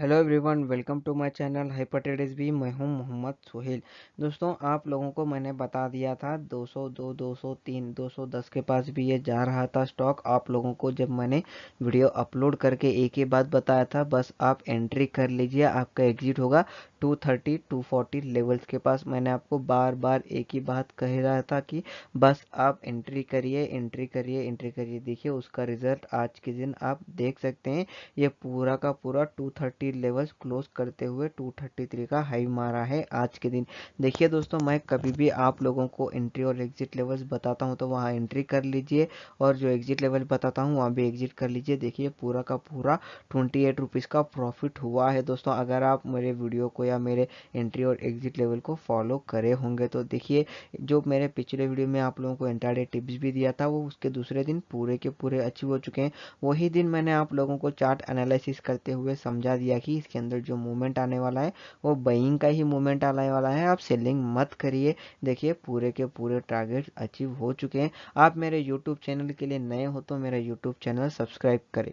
hello everyone welcome to my channel हाइपरटेडिस भी मैं हूं मोहम्मद सोहेल दोस्तों आप लोगों को मैंने बता दिया था 202 203 210 के पास भी ये जा रहा था स्टॉक आप लोगों को जब मैंने वीडियो अपलोड करके एक ही बात बताया था बस आप एंट्री कर लीजिए आपका एग्जिट होगा 230 240 लेवल्स के पास मैंने आपको बार बार एक ही बात कह रहा था कि बस आप एंट्री करिए एंट्री करिए एंट्री करिए देखिए उसका रिजल्ट आज के दिन आप देख सकते हैं ये पूरा का पूरा 230 लेवल्स क्लोज करते हुए 233 का हाई मारा है आज के दिन देखिए दोस्तों मैं कभी भी आप लोगों को एंट्री और एग्जिट लेवल्स बताता हूँ तो वहाँ एंट्री कर लीजिए और जो एग्जिट लेवल बताता हूँ वहाँ भी एग्जिट कर लीजिए देखिए पूरा का पूरा ट्वेंटी एट का प्रॉफिट हुआ है दोस्तों अगर आप मेरे वीडियो को या मेरे एंट्री और एग्जिट लेवल को फॉलो करे होंगे तो देखिए जो मेरे पिछले वीडियो में आप लोगों को इंट्राडे टिप्स भी दिया था वो उसके दूसरे दिन पूरे के पूरे अचीव हो चुके हैं वही दिन मैंने आप लोगों को चार्ट एनालिसिस करते हुए समझा दिया कि इसके अंदर जो मूवमेंट आने वाला है वो बइंग का ही मूवमेंट आने वाला है आप सेलिंग मत करिए देखिए पूरे के पूरे टारगेट अचीव हो चुके हैं आप मेरे यूट्यूब चैनल के लिए नए हो तो मेरा यूट्यूब चैनल सब्सक्राइब करें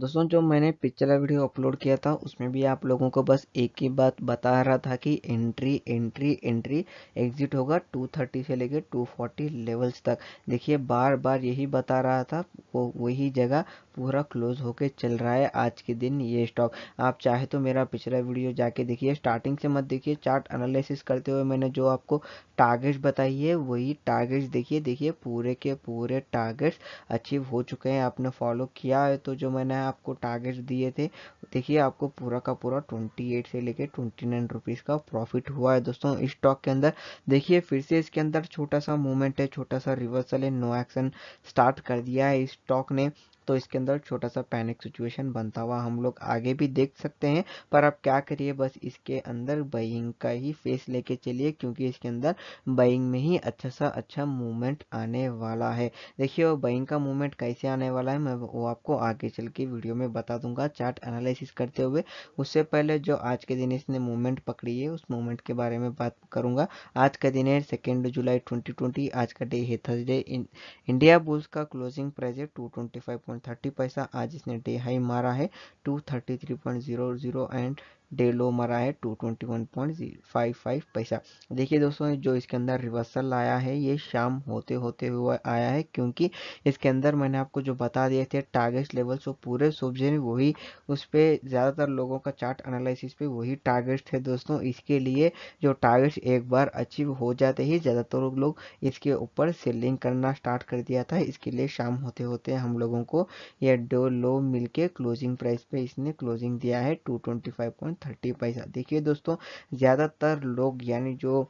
दोस्तों जो मैंने पिछला वीडियो अपलोड किया था उसमें भी आप लोगों को बस एक ही बात बता रहा था कि एंट्री एंट्री एंट्री एग्जिट होगा 230 से लेके 240 लेवल्स तक देखिए बार बार यही बता रहा था वो वही जगह पूरा क्लोज होके चल रहा है आज के दिन ये स्टॉक आप चाहे तो मेरा पिछला वीडियो जाके देखिए स्टार्टिंग से मत देखिए चार्ट एनालिसिस करते हुए मैंने जो आपको टारगेट्स बताई है वही टारगेट्स देखिए देखिए पूरे के पूरे टारगेट्स अचीव हो चुके हैं आपने फॉलो किया है तो जो मैंने आपको टारगेट दिए थे देखिए आपको पूरा का पूरा ट्वेंटी एट से लेके ट्वेंटी नाइन रुपीज़ का प्रॉफिट हुआ है दोस्तों इस स्टॉक के अंदर देखिए फिर से इसके अंदर छोटा सा मूवमेंट है छोटा सा रिवर्सल है नो एक्शन स्टार्ट कर दिया है इस स्टॉक ने तो इसके अंदर छोटा सा पैनिक सिचुएशन बनता हुआ हम लोग आगे भी देख सकते हैं पर आप क्या करिए बस इसके अंदर बइंग का ही फेस लेके चलिए क्योंकि इसके अंदर बइंग में ही अच्छा सा अच्छा मूवमेंट आने वाला है देखिए बइंग का मूवमेंट कैसे आने वाला है मैं वो आपको आगे चल के वीडियो में बता दूंगा चार्ट एनालिसिस करते हुए उससे पहले जो आज के दिन इसने मूवमेंट पकड़ी है उस मूवमेंट के बारे में बात करूंगा आज का दिन है सेकेंड जुलाई ट्वेंटी आज का डे है थर्सडे इंडिया बुल्स का क्लोजिंग प्राइस है two twenty five point thirty पैसा आज इसने डे हाई मारा है two thirty three point zero zero and day low मरा है two twenty one point five five पैसा देखिए दोस्तों जो इसके अंदर रिवर्सल आया है ये शाम होते होते हुए आया है क्योंकि इसके अंदर मैंने आपको जो बता दिए थे टारगेट लेवल्स वो पूरे सूबजे ने वही उस पर ज़्यादातर लोगों का चार्ट एनालिसिस पे वही टारगेट थे दोस्तों इसके लिए जो टारगेट्स एक बार अचीव हो जाते ही ज़्यादातर लोग इसके ऊपर सेलिंग करना स्टार्ट कर दिया था इसके लिए शाम होते होते हम लोगों को यह डो लो मिल क्लोजिंग प्राइस पे इसने क्लोजिंग दिया है two twenty five point thirty पैसा देखिए दोस्तों ज़्यादातर लोग यानी जो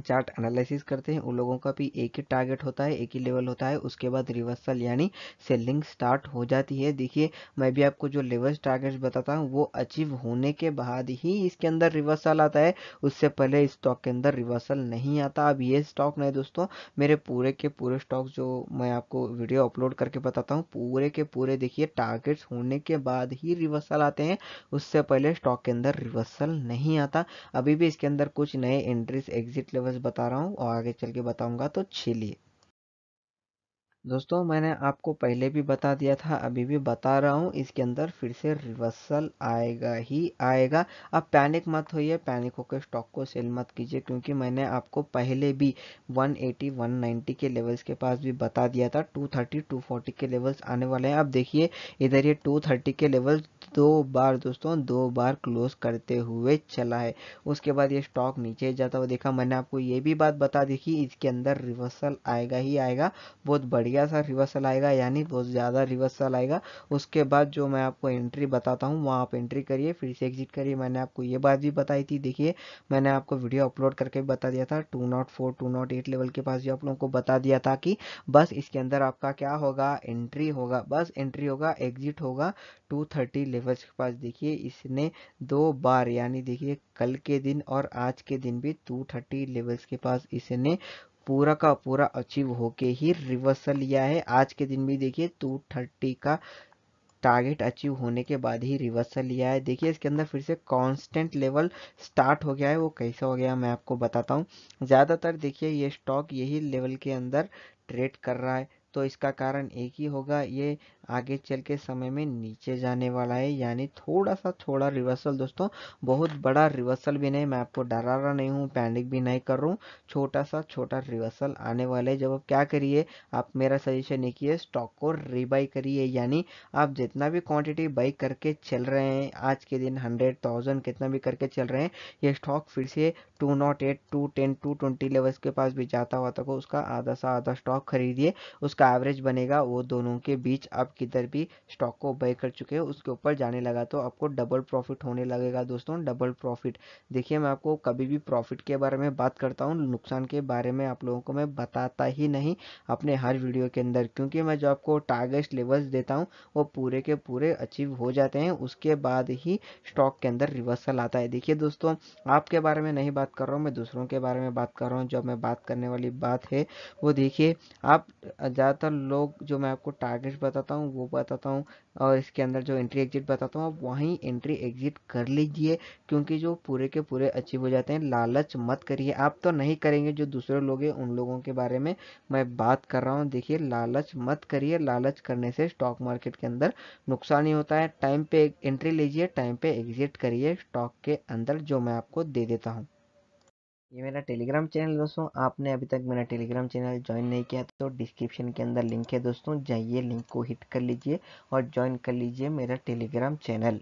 चार्ट एनालिसिस करते हैं उन लोगों का भी एक ही टारगेट होता है एक ही लेवल होता है उसके बाद रिवर्सल यानी सेलिंग स्टार्ट हो जाती है देखिए मैं भी आपको जो लेवल टारगेट बताता हूँ वो अचीव होने के बाद ही इसके अंदर रिवर्सल आता है उससे पहले स्टॉक के अंदर रिवर्सल नहीं आता अब ये स्टॉक नहीं दोस्तों मेरे पूरे के पूरे स्टॉक जो मैं आपको वीडियो अपलोड करके बताता हूँ पूरे के पूरे देखिए टारगेट्स होने के बाद ही रिवर्सल आते हैं उससे पहले स्टॉक के अंदर रिवर्सल नहीं आता अभी भी इसके अंदर कुछ नए एंट्रीज एग्जिट लेवल बस बता रहा हूँ और आगे चल के बताऊँगा तो छीलिए दोस्तों मैंने आपको पहले भी बता दिया था अभी भी बता रहा हूँ इसके अंदर फिर से रिवर्सल आएगा ही आएगा अब पैनिक मत होइए पैनिक होकर स्टॉक को सेल मत कीजिए क्योंकि मैंने आपको पहले भी 180 190 के लेवल्स के पास भी बता दिया था 230 240 के लेवल्स आने वाले हैं अब देखिए इधर ये 230 के लेवल्स दो बार दोस्तों दो बार क्लोज करते हुए चला है उसके बाद ये स्टॉक नीचे जाता हुआ देखा मैंने आपको ये भी बात बता दी कि इसके अंदर रिवर्सल आएगा ही आएगा बहुत बढ़िया सा रिवर्सल आएगा यानी बहुत ज़्यादा रिवर्सल आएगा उसके बाद जो मैं आपको एंट्री बताता हूँ वहाँ आप एंट्री करिए फिर से एग्जिट करिए मैंने आपको ये बात भी बताई थी देखिए मैंने आपको वीडियो अपलोड करके बता दिया था two nought four two nought eight level के पास भी आप लोगों को बता दिया था कि बस इसके अंदर आपका क्या होगा एंट्री होगा बस एंट्री होगा एग्जिट होगा टू थर्टी लेवल ड्राइवर्स के पास देखिए इसने दो बार यानी देखिए कल के दिन और आज के दिन भी टू थर्टी लेवल्स के पास इसने पूरा का पूरा अचीव होके ही रिवर्सल लिया है आज के दिन भी देखिए टू थर्टी का टारगेट अचीव होने के बाद ही रिवर्सल लिया है देखिए इसके अंदर फिर से कांस्टेंट लेवल स्टार्ट हो गया है वो कैसा हो गया मैं आपको बताता हूँ ज़्यादातर देखिए ये स्टॉक यही लेवल के अंदर ट्रेड कर रहा है तो इसका कारण एक ही होगा ये आगे चल के समय में नीचे जाने वाला है यानी थोड़ा सा थोड़ा रिवर्सल दोस्तों बहुत बड़ा रिवर्सल भी नहीं मैं आपको डरा रहा नहीं हूँ पैनिक भी नहीं कर रहा हूँ छोटा सा छोटा रिवर्सल आने वाला है जब आप क्या करिए आप मेरा सजेशन ही है स्टॉक को रीबाई करिए यानी आप जितना भी क्वांटिटी बाई करके चल रहे हैं आज के दिन हंड्रेड थाउजेंड कितना भी करके चल रहे हैं ये स्टॉक फिर से two nought eight two ten two twenty levels के पास भी जाता हुआ तक तो उसका आधा सा आधा स्टॉक खरीदिए उसका का एवरेज बनेगा वो दोनों के बीच आप किधर भी स्टॉक को बाय कर चुके हो उसके ऊपर जाने लगा तो आपको डबल प्रॉफिट होने लगेगा दोस्तों डबल प्रॉफिट देखिए मैं आपको कभी भी प्रॉफिट के बारे में बात करता हूँ नुकसान के बारे में आप लोगों को मैं बताता ही नहीं अपने हर वीडियो के अंदर क्योंकि मैं जो आपको टारगेट लेवल्स देता हूँ वो पूरे के पूरे अचीव हो जाते हैं उसके बाद ही स्टॉक के अंदर रिवर्सल आता है देखिए दोस्तों आपके बारे में नहीं बात कर रहा हूँ मैं दूसरों के बारे में बात कर रहा हूँ जो मैं बात करने वाली बात है वो देखिए आप ज़्यादा ज़्यादातर लोग जो मैं आपको टारगेट बताता हूँ वो बताता हूँ और इसके अंदर जो एंट्री एग्जिट बताता हूँ आप वहीं एंट्री एग्जिट कर लीजिए क्योंकि जो पूरे के पूरे अचीव हो जाते हैं लालच मत करिए आप तो नहीं करेंगे जो दूसरे लोग हैं उन लोगों के बारे में मैं बात कर रहा हूँ देखिए लालच मत करिए लालच करने से स्टॉक मार्केट के अंदर नुकसान ही होता है टाइम पे एंट्री लीजिए टाइम पे एग्जिट करिए स्टॉक के अंदर जो मैं आपको दे देता हूँ ये मेरा टेलीग्राम चैनल दोस्तों आपने अभी तक मेरा टेलीग्राम चैनल ज्वाइन नहीं किया तो डिस्क्रिप्शन के अंदर लिंक है दोस्तों जाइए लिंक को हिट कर लीजिए और ज्वाइन कर लीजिए मेरा टेलीग्राम चैनल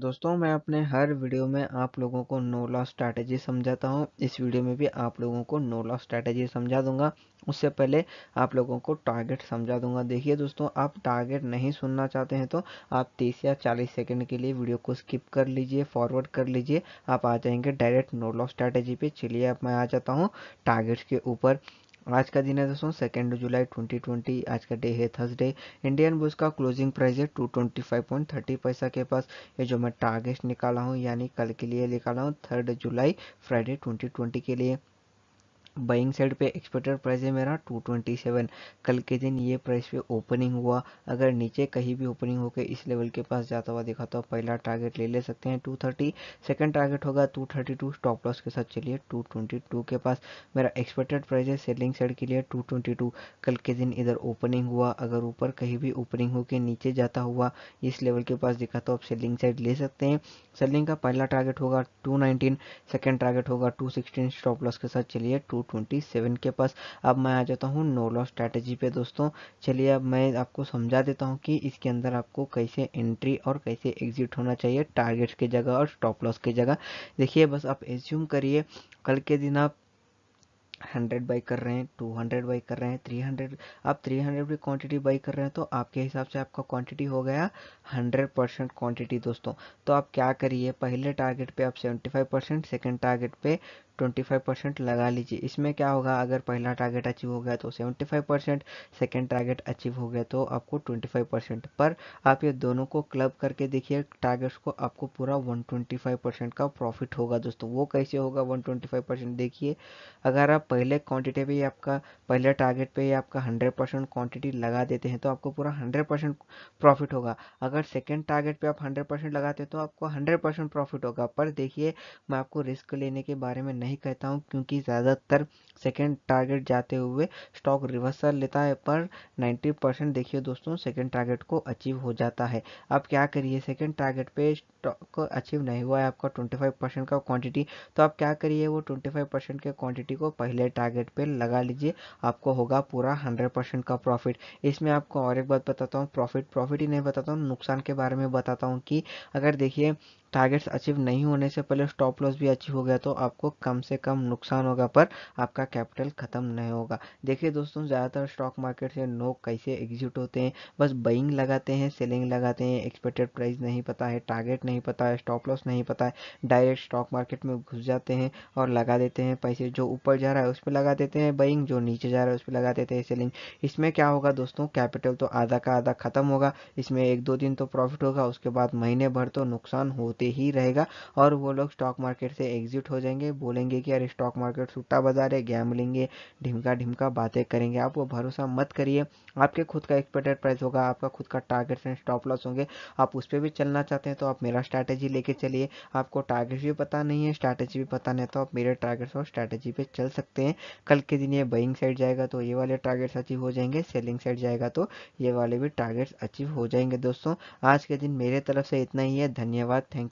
दोस्तों मैं अपने हर वीडियो में आप लोगों को नो लॉस स्ट्रैटेजी समझाता हूँ इस वीडियो में भी आप लोगों को नो लॉस स्ट्रैटेजी समझा दूंगा उससे पहले आप लोगों को टारगेट समझा दूंगा देखिए दोस्तों आप टारगेट नहीं सुनना चाहते हैं तो आप तीस या चालीस सेकंड के लिए वीडियो को स्किप कर लीजिए फॉरवर्ड कर लीजिए आप आ जाएंगे डायरेक्ट नो लॉस स्ट्रैटेजी पे चलिए अब मैं आ जाता हूँ टारगेट्स के ऊपर आज का दिन है दोस्तों सेकेंड जुलाई 2020 आज का डे है थर्सडे इंडियन बुल्स का क्लोजिंग प्राइस है 225.30 पैसा के पास ये जो मैं टारगेट निकाला हूँ यानी कल के लिए निकाला हूँ थर्ड जुलाई फ्राइडे 2020 के लिए बाइंग साइड पे एक्सपेक्टेड प्राइस है मेरा 227 कल के दिन ये प्राइस पे ओपनिंग हुआ अगर नीचे कहीं भी ओपनिंग होकर इस लेवल के पास जाता हुआ दिखाता तो हूँ पहला टारगेट ले ले सकते हैं 230 सेकेंड टारगेट होगा 232 स्टॉप लॉस के साथ चलिए 222 के पास मेरा एक्सपेक्टेड प्राइस है सेलिंग साइड के लिए 222 कल के दिन इधर ओपनिंग हुआ अगर ऊपर कहीं भी ओपनिंग होकर नीचे जाता हुआ इस लेवल के पास दिखाता तो हूँ आप सेलिंग साइड ले सकते हैं सेलिंग का पहला टारगेट होगा टू नाइनटीन टारगेट होगा टू स्टॉप लॉस के साथ चलिए टू ट्वेंटी के पास अब मैं आ जाता हूँ नो लॉस स्ट्रैटेजी पे दोस्तों चलिए अब मैं आपको समझा देता हूँ कि इसके अंदर आपको कैसे एंट्री और कैसे एग्जिट होना चाहिए टारगेट्स के जगह और स्टॉप लॉस के जगह देखिए बस आप एज्यूम करिए कल के दिन आप 100 बाई कर रहे हैं 200 हंड्रेड बाई कर रहे हैं 300 हंड्रेड आप थ्री हंड्रेड की क्वांटिटी बाई कर रहे हैं तो आपके हिसाब से आपका क्वांटिटी हो गया 100 परसेंट क्वान्टिटी दोस्तों तो आप क्या करिए पहले टारगेट पे आप 75 फाइव परसेंट सेकेंड टारगेट पे ट्वेंटी फाइव परसेंट लगा लीजिए इसमें क्या होगा अगर पहला टारगेट अचीव हो गया तो seventy five percent second target achieve हो गया तो आपको ट्वेंटी फाइव परसेंट पर आप ये दोनों को क्लब करके देखिए टारगेट्स को आपको पूरा वन ट्वेंटी फाइव परसेंट का प्रॉफिट होगा दोस्तों वो कैसे होगा वन ट्वेंटी फाइव परसेंट देखिए अगर आप पहले क्वान्टिटी पर आपका पहले टारगेट पर ही आपका हंड्रेड परसेंट क्वान्टिटी लगा देते हैं तो आपको पूरा हंड्रेड परसेंट प्रॉफिट होगा अगर सेकेंड टारगेट पर आप हंड्रेड परसेंट लगाते हैं तो आपको हंड्रेड परसेंट प्रॉफिट होगा पर देखिए मैं आपको रिस्क लेने के बारे में नहीं कहता हूँ क्योंकि ज़्यादातर सेकेंड टारगेट जाते हुए स्टॉक रिवर्सल लेता है पर 90 परसेंट देखिए दोस्तों सेकेंड टारगेट को अचीव हो जाता है आप क्या करिए सेकेंड टारगेट पे स्टॉक अचीव नहीं हुआ है आपका 25 परसेंट का क्वांटिटी तो आप क्या करिए वो 25 परसेंट के क्वांटिटी को पहले टारगेट पे लगा लीजिए आपको होगा पूरा 100 परसेंट का प्रॉफिट इसमें आपको और एक बात बताता हूँ प्रॉफिट प्रॉफिट ही नहीं बताता हूँ नुकसान के बारे में बताता हूँ कि अगर देखिए टारगेट्स अचीव नहीं होने से पहले स्टॉप लॉस भी अचीव हो गया तो आपको कम से कम नुकसान होगा पर आपका कैपिटल ख़त्म नहीं होगा देखिए दोस्तों ज़्यादातर स्टॉक मार्केट से लोग कैसे एग्जिट होते हैं बस बइंग लगाते हैं सेलिंग लगाते हैं एक्सपेक्टेड प्राइस नहीं पता है टारगेट नहीं पता है स्टॉप लॉस नहीं पता है डायरेक्ट स्टॉक मार्केट में घुस जाते हैं और लगा देते हैं पैसे जो ऊपर जा रहा है उस पर लगा देते हैं बइंग जो नीचे जा रहा है उस पर लगा देते हैं सेलिंग इसमें क्या होगा दोस्तों कैपिटल तो आधा का आधा ख़त्म होगा इसमें एक दो दिन तो प्रॉफिट होगा उसके बाद महीने भर तो नुकसान होते होते ही रहेगा और वो लोग स्टॉक मार्केट से एग्जिट हो जाएंगे बोलेंगे कि यार स्टॉक मार्केट सुट्टा बाजार है गैमलिंग है ढिमका ढिमका बातें करेंगे आप वो भरोसा मत करिए आपके खुद का एक्सपेक्टेड प्राइस होगा आपका खुद का टारगेट्स एंड स्टॉप लॉस होंगे आप उस पर भी चलना चाहते हैं तो आप मेरा स्ट्रैटेजी लेके चलिए आपको टारगेट्स भी पता नहीं है स्ट्रैटेजी भी पता नहीं है तो आप मेरे टारगेट्स और स्ट्रैटेजी पे चल सकते हैं कल के दिन ये बइंग साइड जाएगा तो ये वाले टारगेट्स अचीव हो जाएंगे सेलिंग साइड जाएगा तो ये वाले भी टारगेट्स अचीव हो जाएंगे दोस्तों आज के दिन मेरे तरफ से इतना ही है धन्यवाद थैंक